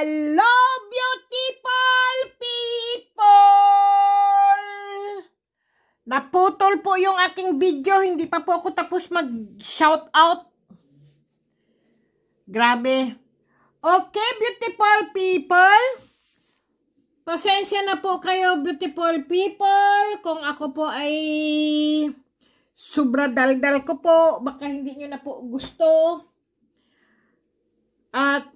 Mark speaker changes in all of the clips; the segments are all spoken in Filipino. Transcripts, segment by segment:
Speaker 1: Hello, beautiful people! Naputol po yung aking video. Hindi pa po ako tapos mag-shout out. Grabe. Okay, beautiful people. Pasensya na po kayo, beautiful people. Kung ako po ay sobra daldal ko po, baka hindi nyo na po gusto. At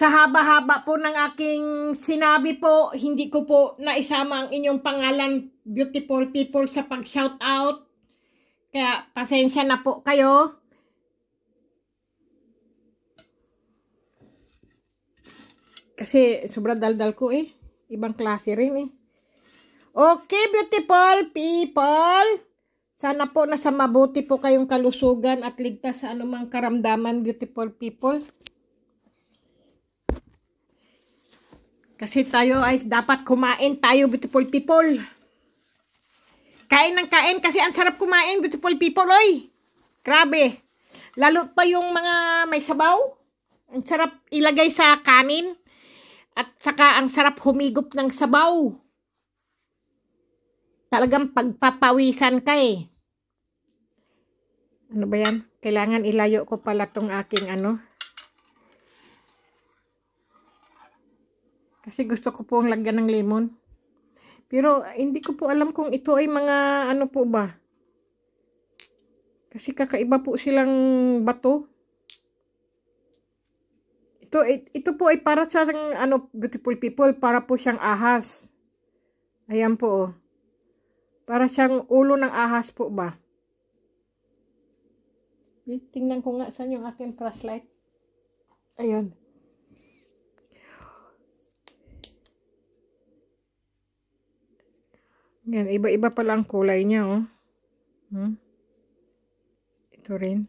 Speaker 1: Sa haba-haba po ng aking sinabi po, hindi ko po naisama ang inyong pangalan, beautiful people, sa pag shoutout Kaya pasensya na po kayo. Kasi sobrang daldal ko eh. Ibang klase rin eh. Okay, beautiful people. Sana po nasa mabuti po kayong kalusugan at ligtas sa anumang karamdaman, beautiful people. Kasi tayo ay dapat kumain tayo, beautiful people. Kain ng kain kasi ang sarap kumain, beautiful people, oy. Grabe. Lalo pa yung mga may sabaw. Ang sarap ilagay sa kanin. At saka ang sarap humigop ng sabaw. Talagang pagpapawisan ka eh. Ano ba yan? Kailangan ilayo ko pala tong aking ano Kasi gusto ko po ang lagyan ng lemon. Pero ah, hindi ko po alam kung ito ay mga ano po ba. Kasi kakaiba po silang bato. Ito, eh, ito po ay para sa ano, beautiful people. Para po siyang ahas. Ayan po oh. Para siyang ulo ng ahas po ba. Tingnan ko nga saan yung aking flashlight. Ayun. Yan, iba-iba pala ang kulay niya, oh. Hmm? Ito rin.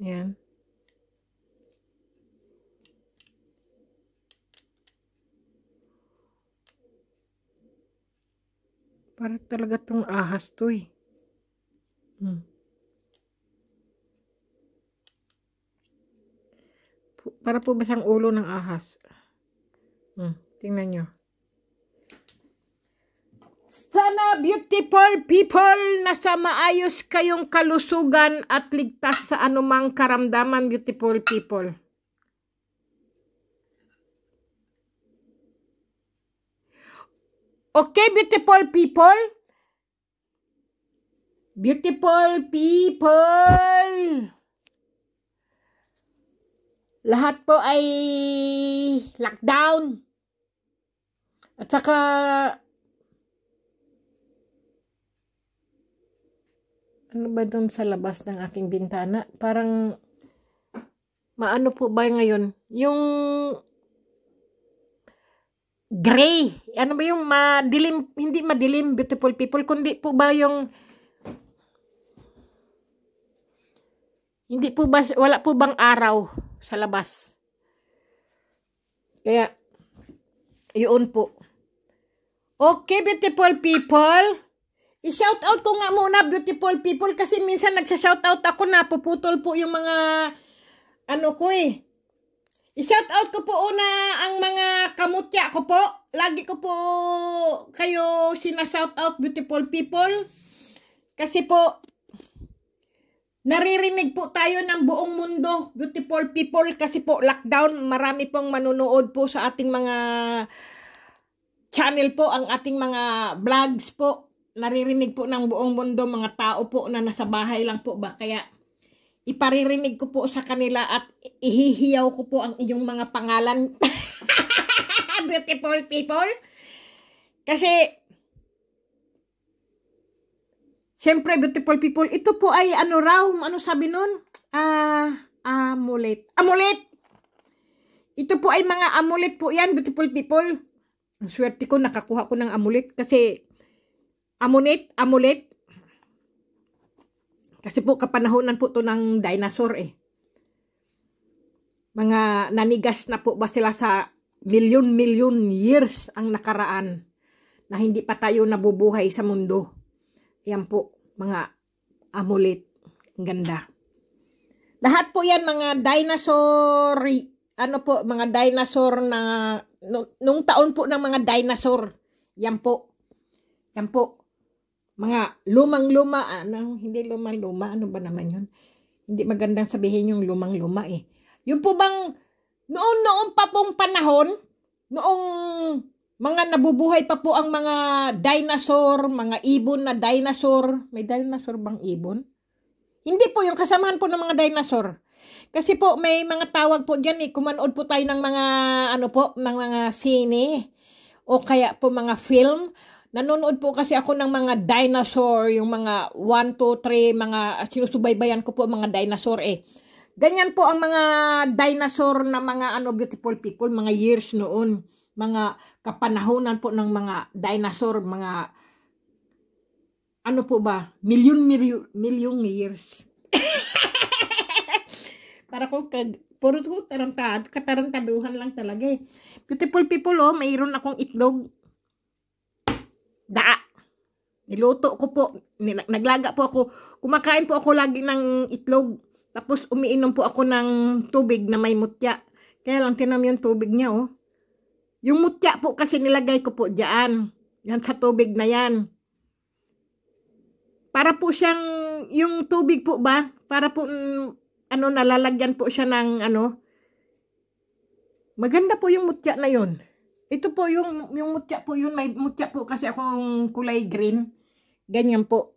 Speaker 1: Yan. Para talaga tong ahas to, eh. Hmm. Para po ba siyang ulo ng ahas? Hmm. Tingnan nyo. Sana beautiful people na sa maayos kayong kalusugan at ligtas sa anumang karamdaman beautiful people. Okay beautiful people? Beautiful people! Lahat po ay lockdown. At saka ano ba doon sa labas ng aking bintana? Parang, maano po ba ngayon? Yung gray. Ano ba yung madilim, hindi madilim, beautiful people, kundi po ba yung hindi po ba, wala po bang araw sa labas? Kaya, yun po. Okay, beautiful people. I-shout out ko nga muna beautiful people kasi minsan nagsha-shout out ako na puputol po yung mga ano ko eh. I-shout out ko po una ang mga kamutya ko po. Lagi ko po kayo sina-shout out beautiful people. Kasi po naririnig po tayo ng buong mundo beautiful people kasi po lockdown marami pong manunood po sa ating mga channel po ang ating mga vlogs po naririnig po ng buong mundo mga tao po na nasa bahay lang po ba kaya iparirinig ko po sa kanila at ihihiyaw ko po ang inyong mga pangalan beautiful people kasi siyempre, beautiful people ito po ay ano raw ano sabi nun ah amulet amulet ito po ay mga amulet po yan beautiful people swerte ko nakakuha ko ng amulet kasi amulet, amulet. Kasi po kapanahonan po to ng dinosaur eh. Mga nanigas na po ba sila sa milyon-milyon years ang nakaraan na hindi pa tayo nabubuhay sa mundo. Yan po, mga amulet. Ang ganda. Lahat po yan, mga dinosaur, ano po, mga dinosaur na, nung, nung taon po ng mga dinosaur. Yan po. Yan po mga lumang-luma, ah, ano, hindi lumang-luma, ano ba naman yun? Hindi magandang sabihin yung lumang-luma eh. Yung po bang noon-noon pa pong panahon, noong mga nabubuhay pa po ang mga dinosaur, mga ibon na dinosaur. May dinosaur bang ibon? Hindi po, yung kasamahan po ng mga dinosaur. Kasi po, may mga tawag po diyan eh. Kumanood po tayo ng mga, ano po, mga sine. O kaya po mga film Nanonood po kasi ako ng mga dinosaur, yung mga 1, 2, 3, mga sinusubaybayan ko po mga dinosaur eh. Ganyan po ang mga dinosaur na mga ano beautiful people, mga years noon. Mga kapanahonan po ng mga dinosaur, mga ano po ba, million, million, million years. Para kung kag, puro tarantad, katarantaduhan lang talaga eh. Beautiful people oh, mayroon akong itlog daa. Niluto ko po. Naglaga po ako. Kumakain po ako lagi ng itlog. Tapos umiinom po ako ng tubig na may mutya. Kaya lang tinam yung tubig niya oh. Yung mutya po kasi nilagay ko po dyan. Yan sa tubig na yan. Para po siyang, yung tubig po ba? Para po, mm, ano, nalalagyan po siya ng, ano, maganda po yung mutya na yon ito po yung, yung mutya po yun. May mutya po kasi akong kulay green. Ganyan po.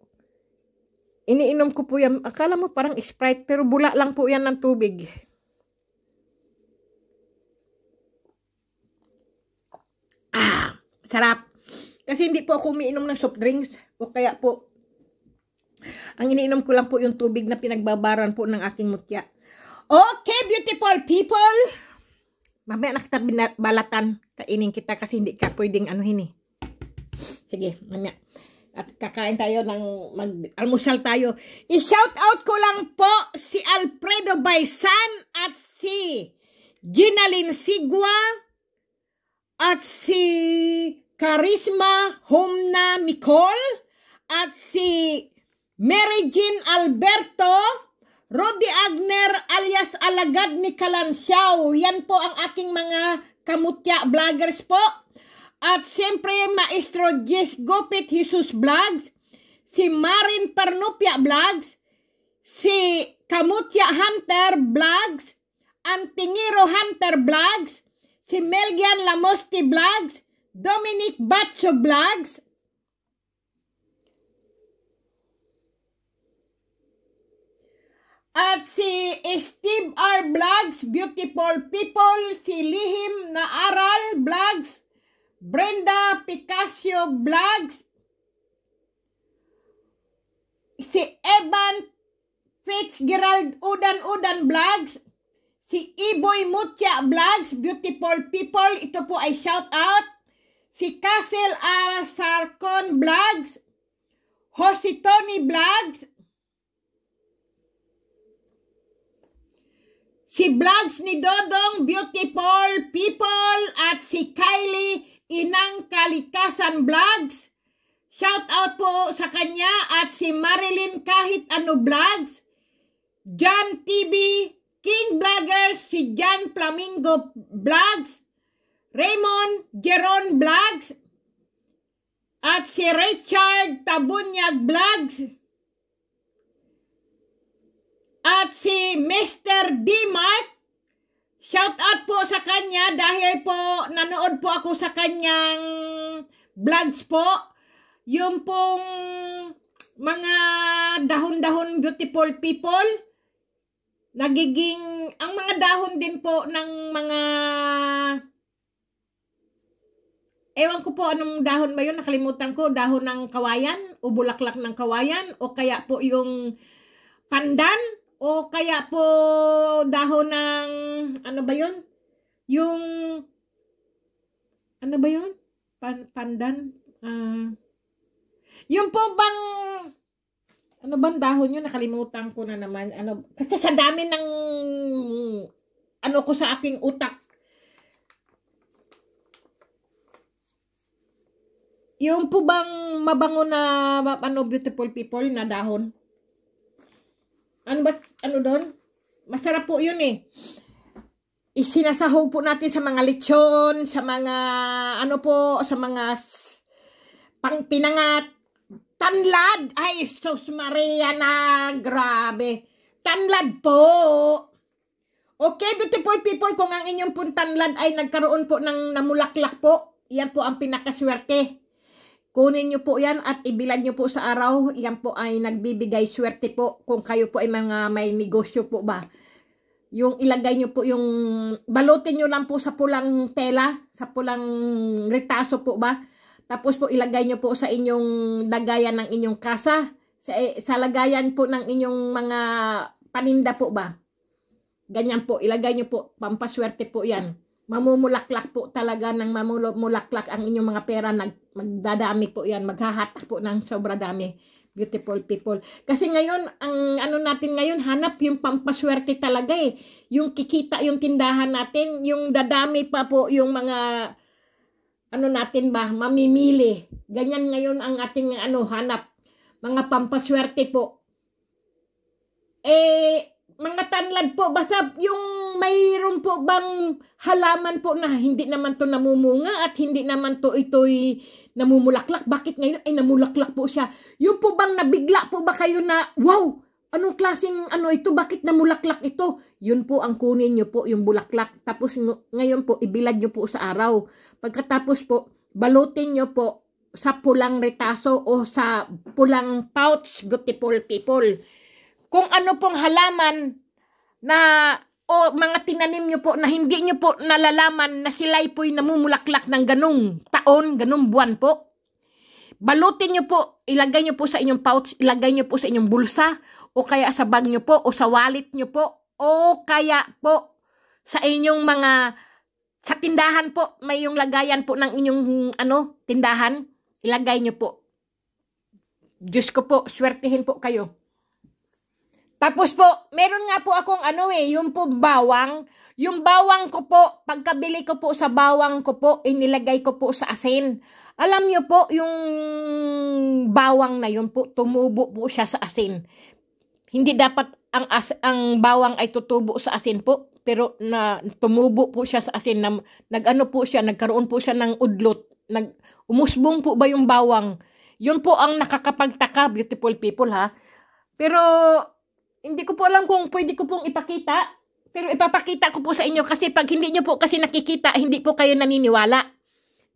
Speaker 1: Iniinom ko po yan. Akala mo parang Sprite pero bula lang po yan ng tubig. Ah! Sarap! Kasi hindi po ako umiinom ng soft drinks o kaya po ang iniinom ko lang po yung tubig na pinagbabaran po ng aking mutya. Okay, beautiful people! Mamaya na nakita balatan. Kainin kita kasi hindi ka pwedeng anuhin eh. Sige, mamaya. At kakain tayo ng mag-almusal tayo. I-shout out ko lang po si Alfredo Baisan at si Ginaline Sigwa at si Karisma Homna Micol at si Mary Jean Alberto Rodi Agner alias Alagad ni Kalansiaw. Yan po ang aking mga Kamutya Vloggers po. At siyempre, Maestro Jess Gopit Jesus Vlogs, si Marin Parnupia Vlogs, si Kamutya Hunter Vlogs, Antingiro Hunter Vlogs, si Melgian Lamosti Vlogs, Dominic Batso Vlogs, At si Steve R. Vlogs, Beautiful People, si Lihim na Aral Vlogs, Brenda Picasso Vlogs, si Evan Fitzgerald Udan Udan Vlogs, si Iboy Mutya Vlogs, Beautiful People, ito po ay shout out, si Castle R. Sarcon Vlogs, Jose Tony Vlogs, si Vlogs ni Dodong Beautiful People at si Kylie Inang Kalikasan Vlogs. Shout out po sa kanya at si Marilyn Kahit Ano Vlogs, John TV, King Vloggers, si John Flamingo Vlogs, Raymond Jeron Vlogs, at si Richard Tabunyag Vlogs. At si Mr. D. Mark, shout out po sa kanya dahil po nanood po ako sa kanyang vlogs po. Yung pong mga dahon-dahon beautiful people, nagiging, ang mga dahon din po ng mga Ewan ko po anong dahon ba yun, nakalimutan ko, dahon ng kawayan, o bulaklak ng kawayan, o kaya po yung pandan, o kaya po dahon ng ano ba 'yon? Yung ano ba 'yon? Pan, pandan uh, yung po bang ano bang dahon yun? Nakalimutan ko na naman. Ano, kasi sa dami ng ano ko sa aking utak. Yung po bang mabango na ano, beautiful people na dahon? ano ba, ano doon? Masarap po yun eh. Isinasahog po natin sa mga lechon, sa mga, ano po, sa mga pangpinangat. Tanlad! Ay, sus Maria na, grabe. Tanlad po! Okay, beautiful people, kung ang inyong puntanlad ay nagkaroon po ng namulaklak po, yan po ang pinakaswerte. Kunin nyo po yan at ibilad nyo po sa araw. Yan po ay nagbibigay swerte po kung kayo po ay mga may negosyo po ba. Yung ilagay nyo po yung, balutin nyo lang po sa pulang tela, sa pulang retaso po ba. Tapos po ilagay nyo po sa inyong lagayan ng inyong kasa, sa, sa lagayan po ng inyong mga paninda po ba. Ganyan po, ilagay nyo po, pampaswerte po yan mamumulaklak po talaga ng mamumulaklak ang inyong mga pera. Nag, magdadami po yan. Maghahatak po ng sobra dami. Beautiful people. Kasi ngayon, ang ano natin ngayon, hanap yung pampaswerte talaga eh. Yung kikita yung tindahan natin, yung dadami pa po yung mga ano natin ba, mamimili. Ganyan ngayon ang ating ano hanap. Mga pampaswerte po. Eh, mga tanlad po, basta yung mayroon po bang halaman po na hindi naman to namumunga at hindi naman to ito'y namumulaklak. Bakit ngayon ay namulaklak po siya? Yung po bang nabigla po ba kayo na, wow, anong klaseng ano ito? Bakit namulaklak ito? Yun po ang kunin nyo po, yung bulaklak. Tapos ngayon po, ibilad nyo po sa araw. Pagkatapos po, balutin nyo po sa pulang retaso o sa pulang pouch, beautiful people kung ano pong halaman na o mga tinanim nyo po na hindi nyo po nalalaman na sila'y po'y namumulaklak ng ganong taon, ganong buwan po. Balutin nyo po, ilagay nyo po sa inyong pouch, ilagay nyo po sa inyong bulsa, o kaya sa bag nyo po, o sa wallet nyo po, o kaya po sa inyong mga, sa tindahan po, may yung lagayan po ng inyong, ano, tindahan, ilagay nyo po. Diyos ko po, swertihin po kayo. Tapos po, meron nga po akong ano eh, yung po bawang. Yung bawang ko po, pagkabili ko po sa bawang ko po, inilagay ko po sa asin. Alam nyo po, yung bawang na yun po, tumubo po siya sa asin. Hindi dapat ang, as, ang bawang ay tutubo sa asin po, pero na tumubo po siya sa asin. Na, nag-ano po siya, nagkaroon po siya ng udlot. Nag, umusbong po ba yung bawang? Yun po ang nakakapagtaka, beautiful people ha. Pero hindi ko po alam kung pwede ko pong ipakita. Pero ipapakita ko po sa inyo kasi pag hindi nyo po kasi nakikita, hindi po kayo naniniwala.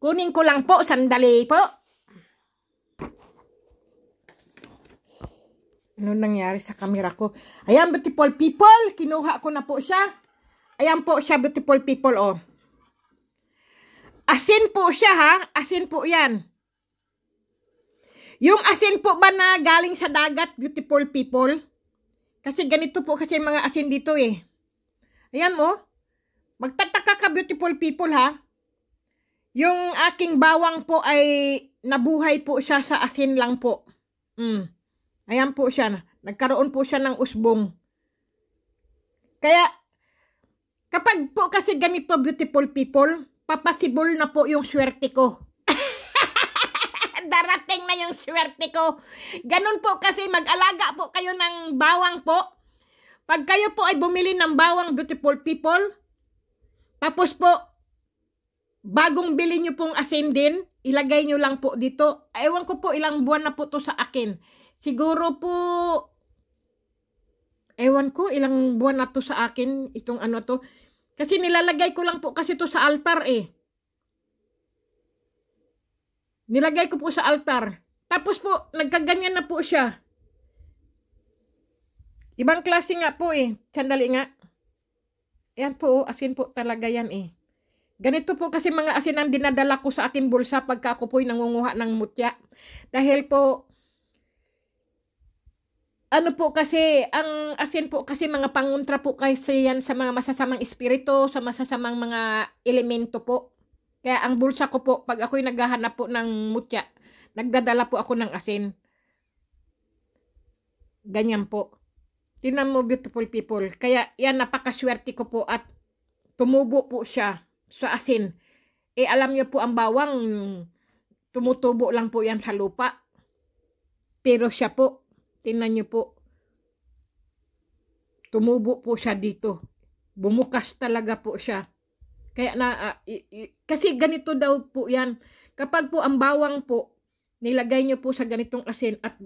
Speaker 1: Kunin ko lang po, sandali po. Ano nangyari sa camera ko? Ayan, beautiful people. Kinuha ko na po siya. Ayan po siya, beautiful people, oh. Asin po siya, ha? Asin po yan. Yung asin po ba na galing sa dagat, beautiful people? Kasi ganito po kasi mga asin dito eh. Ayan mo. Oh. Magtataka ka beautiful people ha. Yung aking bawang po ay nabuhay po siya sa asin lang po. Mm. Ayan po siya. Nagkaroon po siya ng usbong. Kaya, kapag po kasi ganito beautiful people, papasibol na po yung swerte ko darating na yung swerte ko. Ganun po kasi mag-alaga po kayo ng bawang po. Pag kayo po ay bumili ng bawang beautiful people, tapos po, bagong bili nyo pong asin din, ilagay nyo lang po dito. Ewan ko po ilang buwan na po to sa akin. Siguro po, ewan ko ilang buwan na to sa akin, itong ano to. Kasi nilalagay ko lang po kasi to sa altar eh. Nilagay ko po sa altar. Tapos po, nagkaganyan na po siya. Ibang klase nga po eh. Sandali nga. Yan po, oh, asin po talaga yan eh. Ganito po kasi mga asin ang dinadala ko sa aking bulsa pagka ako po'y nangunguha ng mutya. Dahil po, ano po kasi, ang asin po kasi mga pangontra po kasi yan sa mga masasamang espiritu, sa masasamang mga elemento po. Kaya ang bulsa ko po, pag ako'y naghahanap po ng mutya, nagdadala po ako ng asin. Ganyan po. Tinan mo beautiful people. Kaya yan napakaswerte ko po at tumubo po siya sa asin. Eh alam niyo po ang bawang tumutubo lang po yan sa lupa. Pero siya po, tinan niyo po. Tumubo po siya dito. Bumukas talaga po siya. Kaya na, uh, y- y- kasi ganito daw po yan. Kapag po ang bawang po, nilagay nyo po sa ganitong asin at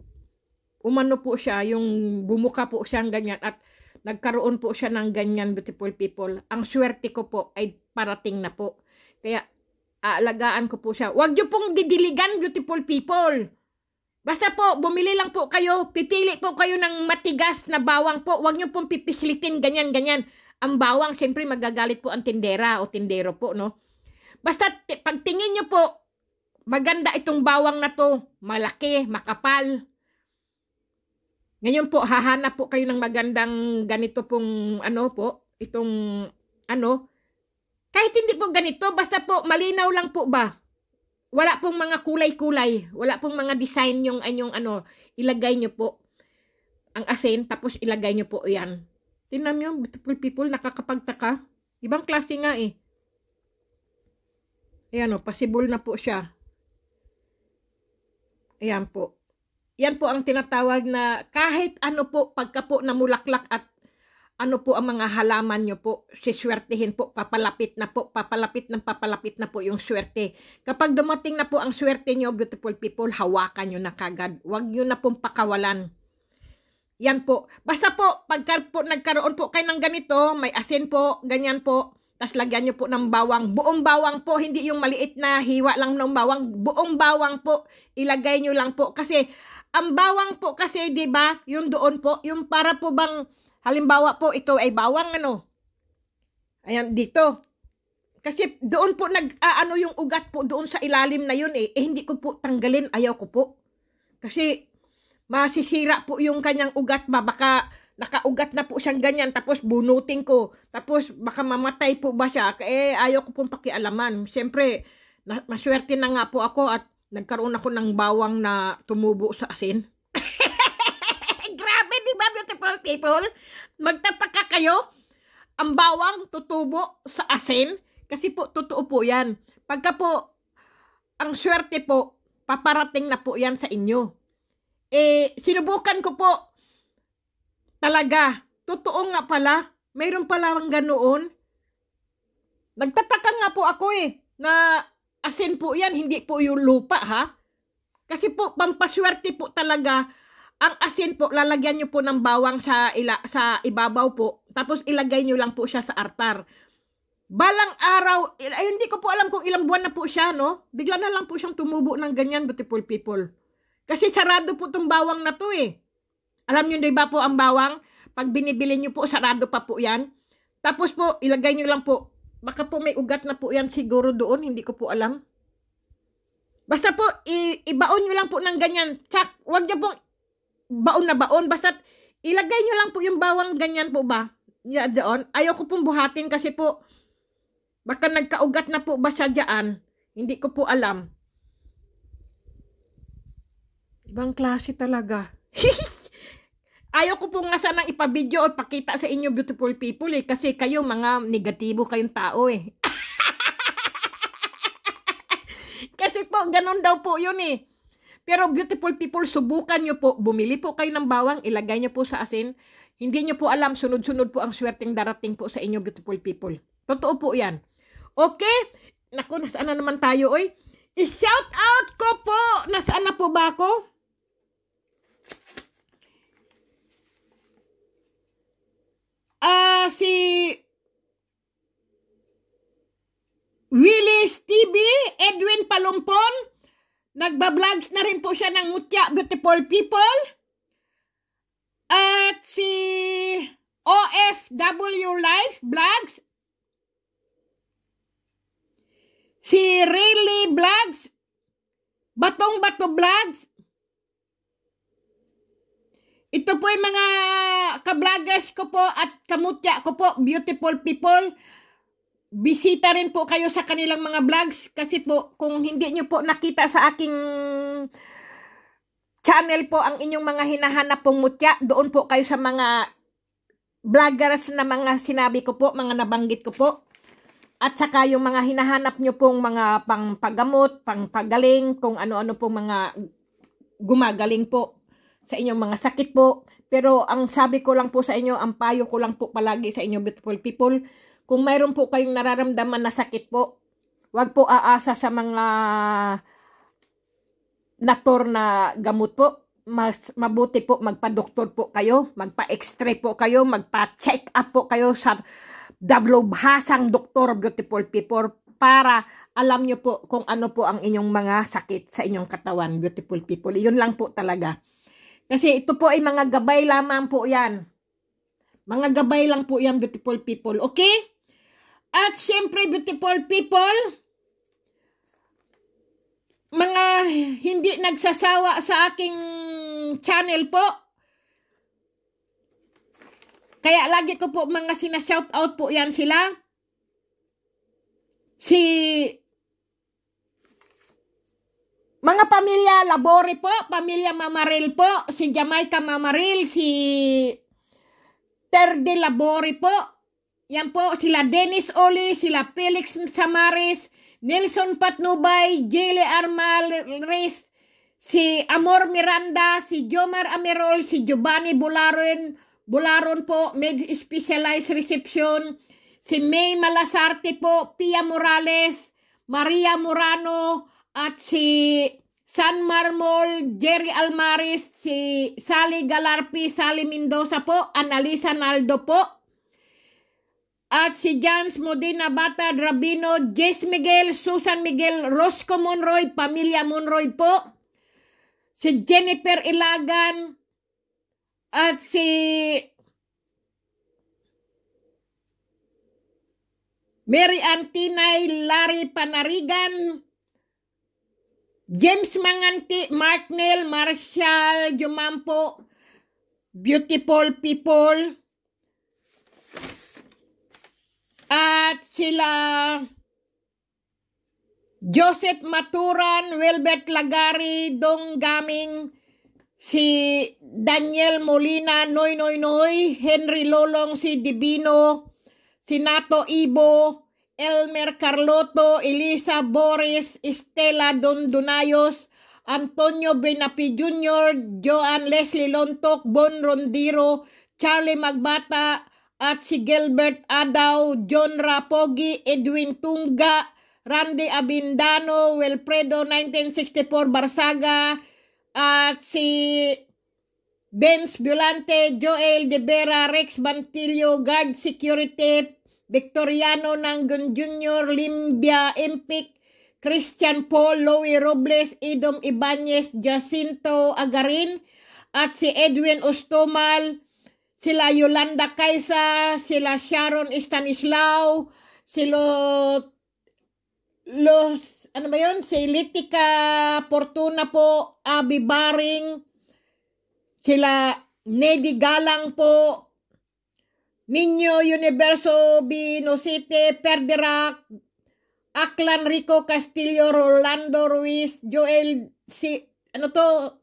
Speaker 1: umano po siya, yung bumuka po siya ganyan at nagkaroon po siya ng ganyan beautiful people. Ang swerte ko po ay parating na po. Kaya aalagaan ko po siya. Huwag niyo pong didiligan, beautiful people. Basta po, bumili lang po kayo. Pipili po kayo ng matigas na bawang po. Huwag niyo pong pipislitin, ganyan, ganyan ang bawang, siyempre magagalit po ang tindera o tindero po, no? Basta pagtingin nyo po, maganda itong bawang na to, malaki, makapal. Ngayon po, hahanap po kayo ng magandang ganito pong ano po, itong ano. Kahit hindi po ganito, basta po malinaw lang po ba? Wala pong mga kulay-kulay, wala pong mga design yung anyong ano, ilagay nyo po ang asin, tapos ilagay nyo po yan Tingnan nyo, beautiful people, nakakapagtaka. Ibang klase nga eh. Ayan o, possible na po siya. Ayan po. Yan po ang tinatawag na kahit ano po, pagka po namulaklak at ano po ang mga halaman nyo po, siswertihin po, papalapit na po, papalapit ng papalapit na po yung swerte. Kapag dumating na po ang swerte nyo, beautiful people, hawakan nyo na kagad. Huwag nyo na pong pakawalan. Yan po. Basta po, pagka po nagkaroon po kayo ng ganito, may asin po, ganyan po. Tapos lagyan nyo po ng bawang. Buong bawang po, hindi yung maliit na hiwa lang ng bawang. Buong bawang po, ilagay nyo lang po. Kasi, ang bawang po kasi, di ba yung doon po, yung para po bang, halimbawa po, ito ay bawang ano. Ayan, dito. Kasi doon po nag, uh, ano yung ugat po doon sa ilalim na yun eh. eh. hindi ko po tanggalin, ayaw ko po. Kasi masisira po yung kanyang ugat ba, baka nakaugat na po siyang ganyan, tapos bunutin ko, tapos baka mamatay po ba siya, eh ayaw ko pong pakialaman. syempre maswerte na nga po ako at nagkaroon ako ng bawang na tumubo sa asin. Grabe, di ba beautiful people? magtataka kayo, ang bawang tutubo sa asin, kasi po totoo po yan. Pagka po, ang swerte po, paparating na po yan sa inyo eh, sinubukan ko po. Talaga. Totoo nga pala. Mayroon pala ang ganoon. Nagtataka nga po ako eh, na asin po yan, hindi po yung lupa ha. Kasi po, pampaswerte po talaga, ang asin po, lalagyan nyo po ng bawang sa, ila, sa ibabaw po. Tapos ilagay nyo lang po siya sa artar. Balang araw, ay, eh, hindi ko po alam kung ilang buwan na po siya, no? Bigla na lang po siyang tumubo ng ganyan, beautiful people. Kasi sarado po tong bawang na to eh. Alam nyo, di ba po ang bawang? Pag binibili nyo po, sarado pa po yan. Tapos po, ilagay nyo lang po. Baka po may ugat na po yan siguro doon. Hindi ko po alam. Basta po, ibaon nyo lang po ng ganyan. Tsak, wag nyo po baon na baon. Basta ilagay nyo lang po yung bawang ganyan po ba? Yeah, doon. Ayoko pong buhatin kasi po, baka nagkaugat na po ba siya dyan? Hindi ko po alam. Ibang klase talaga. Ayaw ko po nga sanang ipabideo o pakita sa inyo beautiful people eh. Kasi kayo mga negatibo kayong tao eh. kasi po, ganun daw po yun eh. Pero beautiful people, subukan nyo po. Bumili po kayo ng bawang, ilagay nyo po sa asin. Hindi nyo po alam, sunod-sunod po ang swerteng darating po sa inyo, beautiful people. Totoo po yan. Okay? Naku, nasaan na naman tayo, oy? I-shout out ko po! Nasaan na po ba ako? uh, si Willis TV, Edwin Palumpon, nagbablogs na rin po siya ng Mutya Beautiful People, at si OFW Life Vlogs, si Rayleigh Vlogs, Batong Bato Vlogs, ito po ay mga kabloggers ko po at kamutya ko po, beautiful people. Bisita rin po kayo sa kanilang mga vlogs kasi po kung hindi nyo po nakita sa aking channel po ang inyong mga hinahanap pong mutya, doon po kayo sa mga vloggers na mga sinabi ko po, mga nabanggit ko po. At saka yung mga hinahanap nyo pong mga pangpagamot, pangpagaling, kung ano-ano pong mga gumagaling po sa inyong mga sakit po. Pero ang sabi ko lang po sa inyo, ang payo ko lang po palagi sa inyo beautiful people, kung mayroon po kayong nararamdaman na sakit po, huwag po aasa sa mga nator na gamot po. Mas mabuti po magpa-doktor po kayo, magpa-x-ray po kayo, magpa-check up po kayo sa dablobhasang doktor beautiful people para alam nyo po kung ano po ang inyong mga sakit sa inyong katawan beautiful people. Yun lang po talaga. Kasi ito po ay mga gabay lamang po yan. Mga gabay lang po yan, beautiful people. Okay? At siyempre, beautiful people, mga hindi nagsasawa sa aking channel po, kaya lagi ko po mga sina-shout out po yan sila. Si mga pamilya Labore po, pamilya Mamaril po, si Jamaica Mamaril, si Terde Labore po. Yan po, sila Dennis Oli, sila Felix Samaris, Nelson Patnubay, Jele Armalres, si Amor Miranda, si Jomar Amerol, si Giovanni Bularon, Bularon po, Med Specialized Reception, si May Malasarte po, Pia Morales, Maria Morano, at si San Marmol, Jerry Almaris, si Sally Galarpi, Sally Mendoza po, Analisa Naldo po, at si Jans Modina Bata Rabino, Jess Miguel, Susan Miguel, Rosco Monroy, Pamilya Monroy po, si Jennifer Ilagan, at si Mary Antinay Larry Panarigan, James Manganti, Mark Neil, Marshall, Jumampo, Beautiful People, at sila Joseph Maturan, Wilbert Lagari, Dong Gaming, si Daniel Molina, Noy Noy Noy, Henry Lolong, si Divino, si Nato Ibo, Elmer Carlotto, Elisa Boris, Estela Dondonayos, Antonio Benapi Jr., Joan Leslie Lontok, Bon Rondiro, Charlie Magbata, at si Gilbert Adaw, John Rapogi, Edwin Tunga, Randy Abindano, Wilfredo 1964 Barsaga, at si Benz Violante, Joel De Vera, Rex Bantillo, Guard Security, Victoriano Nanggun Jr., Limbia Impik, Christian Paul, Lowy Robles, Idom Ibanez, Jacinto Agarin, at si Edwin Ostomal, sila Yolanda Kaisa, sila Sharon Stanislaw, si Lo, Los, ano ba yun? Si Litika Fortuna po, Abi Baring, sila Nedy Galang po, Minyo Universo Bino City Perdirac Aklan Rico Castillo Rolando Ruiz Joel si ano to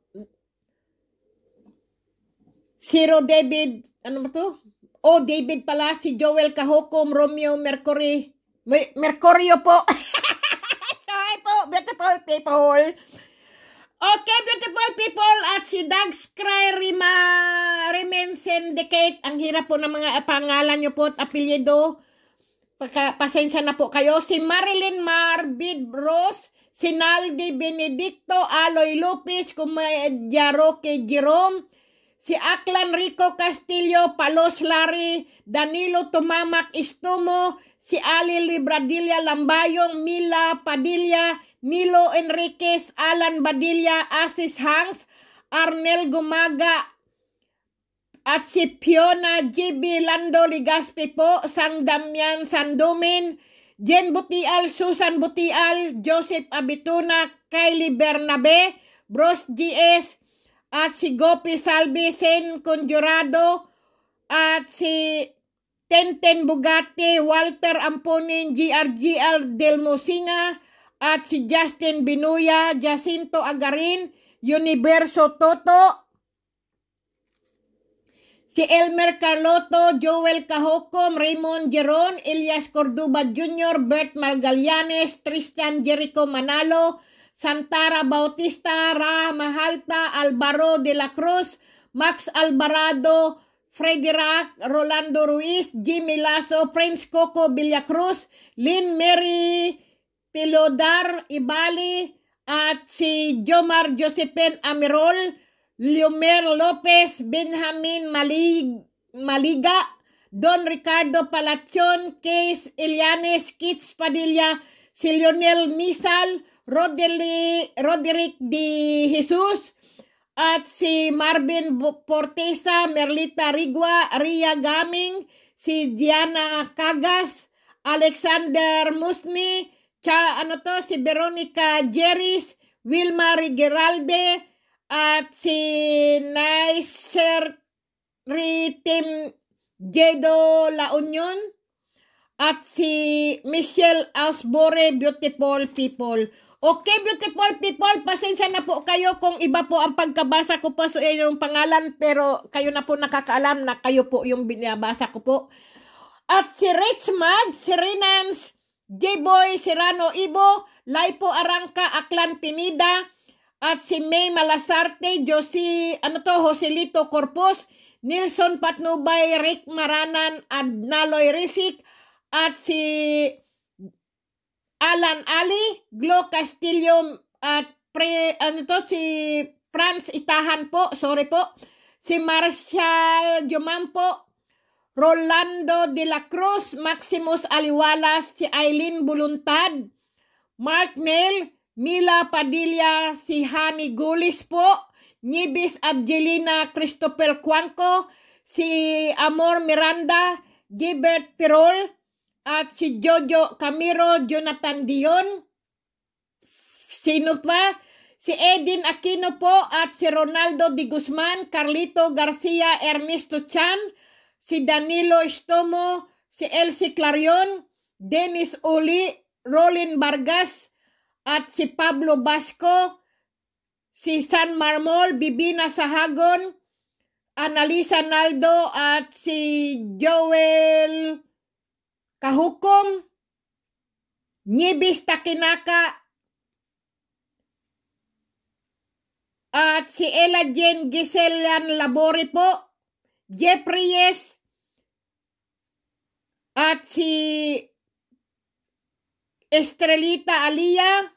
Speaker 1: Siro David ano ba to Oh David pala si Joel Kahokom Romeo Mercury Mer Mercurio po Sorry po beautiful people Okay, beautiful people, at si Doug Scry Rima, remain syndicate. Ang hirap po ng mga pangalan nyo po at apelyido. Pagka, pasensya na po kayo. Si Marilyn Marbid Bros, si Naldi Benedicto, Aloy Lopez, Kumedya Roque Jerome, si Aklan Rico Castillo, Palos Larry, Danilo Tumamak Istomo, si Ali Libradilla Lambayong, Mila Padilla, Nilo Enriquez, Alan Badilla, Asis Hanks, Arnel Gumaga, at si Fiona GB Lando Ligaspi po, San Damian Sandumin, Jen Butial, Susan Butial, Joseph Abituna, Kylie Bernabe, Bros GS, at si Gopi Salvi, Sen Conjurado, at si Tenten Bugatti, Walter Amponin, GRGL Delmosinga, at si Justin Binuya, Jacinto Agarin, Universo Toto, si Elmer Carlotto, Joel Cahokom, Raymond Geron, Elias Corduba Jr., Bert Margallanes, Tristan Jericho Manalo, Santara Bautista, Ra Mahalta, Alvaro de la Cruz, Max Alvarado, Frederac, Rolando Ruiz, Jimmy Lasso, Prince Coco Villacruz, Lynn Mary Pilodar Ibali at si Jomar Josephine Amirol, Lumer Lopez, Benjamin Malig Maliga, Don Ricardo Palacion, Case Elianes, Kits Padilla, si Lionel Misal, Rodeli, Roderick de Jesus, at si Marvin Portesa, Merlita Rigua, Ria Gaming, si Diana Cagas, Alexander Musmi, Cha, ano to, si Veronica Jeris, Wilma Rigeralde, at si Nicer Ritim Jedo La Union, at si Michelle Asbore, Beautiful People. Okay, beautiful people, pasensya na po kayo kung iba po ang pagkabasa ko po sa so inyong pangalan, pero kayo na po nakakaalam na kayo po yung binabasa ko po. At si Rich Mag, si Renance, Giboy Serrano Ibo, Laipo Arangka, Aklan Pinida, at si May Malasarte, Josie, ano to, Joselito Corpus, Nilson Patnubay, Rick Maranan, at Naloy Risik, at si Alan Ali, Glo Castillo, at pre, ano to, si Franz Itahan po, sorry po, si Marshall Juman po, Rolando de la Cruz, Maximus Aliwalas, si Aileen Buluntad, Mark Mel, Mila Padilla, si Hani Gulis po, Nibis Abgelina Christopher Cuanco, si Amor Miranda, Gilbert Pirol, at si Jojo Camiro, Jonathan Dion, sino pa? Si Edin Aquino po at si Ronaldo Di Guzman, Carlito Garcia, Ernesto Chan, si Danilo Estomo, si Elsie Clarion, Dennis Uli, Rolin Vargas, at si Pablo Basco, si San Marmol, Bibina Sahagon, Analisa Naldo, at si Joel Kahukom, Nibis Takinaka, at si Ella Jane Giselan Labori po, Jeffrey Yes, at si Estrelita Alia,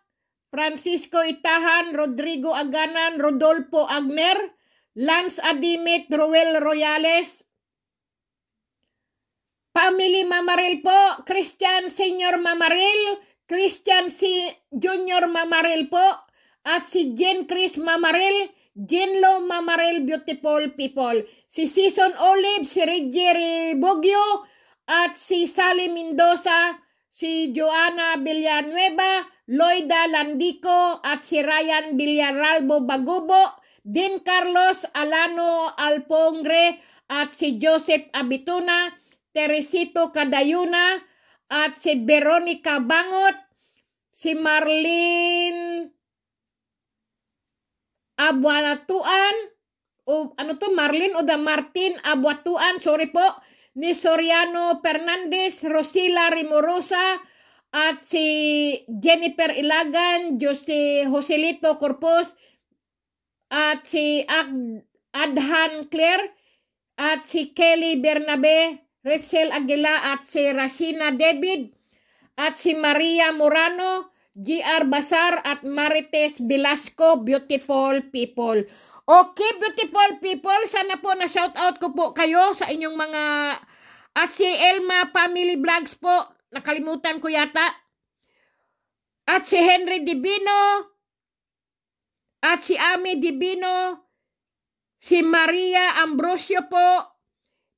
Speaker 1: Francisco Itahan, Rodrigo Aganan, Rodolfo Agner, Lance Adimit, Ruel Royales, Family Mamaril po, Christian Senior Mamaril, Christian si Junior Mamaril po, at si Jen Chris Mamaril, Jen Lo Mamaril Beautiful People, si Season Olive, si Reggie Bogyo, at si Sally Mendoza, si Joanna Villanueva, Loida Landico at si Ryan Villaralbo Bagubo, Din Carlos Alano Alpongre at si Joseph Abituna, Teresito Kadayuna at si Veronica Bangot, si Marlene Abuatuan, o ano to, Marlene o da Martin Abuatuan, sorry po, ni Soriano Fernandez, Rosila Rimorosa, at si Jennifer Ilagan, Jose Joselito Corpos, at si Adhan Claire, at si Kelly Bernabe, Rachel Aguila, at si Rashina David, at si Maria Morano, G.R. Basar at Marites Velasco, beautiful people. Okay, beautiful people, sana po na shout out ko po kayo sa inyong mga at si Elma Family Vlogs po, nakalimutan ko yata. At si Henry Divino, at si Ami Divino, si Maria Ambrosio po,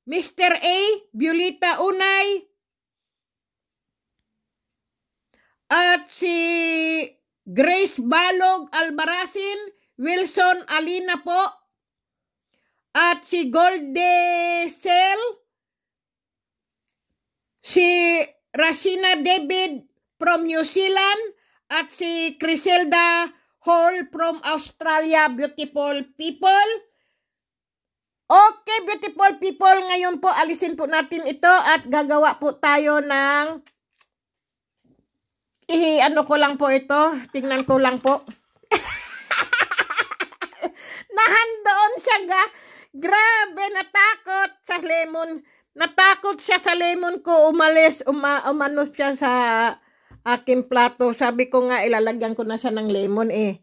Speaker 1: Mr. A, Violeta Unay, at si Grace Balog Albarasin, Wilson Alina po at si Goldesel, si Rashina David from New Zealand at si Criselda Hall from Australia, beautiful people. Okay, beautiful people, ngayon po alisin po natin ito at gagawa po tayo ng i ano ko lang po ito, tingnan ko lang po nahan doon siya ga. Grabe, natakot sa lemon. Natakot siya sa lemon ko. Umalis, uma, umanos siya sa aking plato. Sabi ko nga, ilalagyan ko na siya ng lemon eh.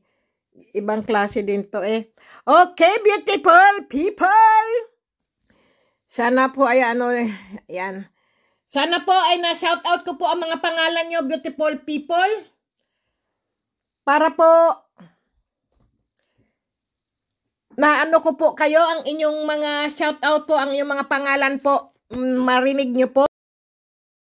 Speaker 1: Ibang klase din to eh. Okay, beautiful people! Sana po ay ano, eh, yan. Sana po ay na-shout out ko po ang mga pangalan nyo, beautiful people. Para po Naano ko po kayo ang inyong mga shout out po, ang inyong mga pangalan po. Mm, marinig nyo po.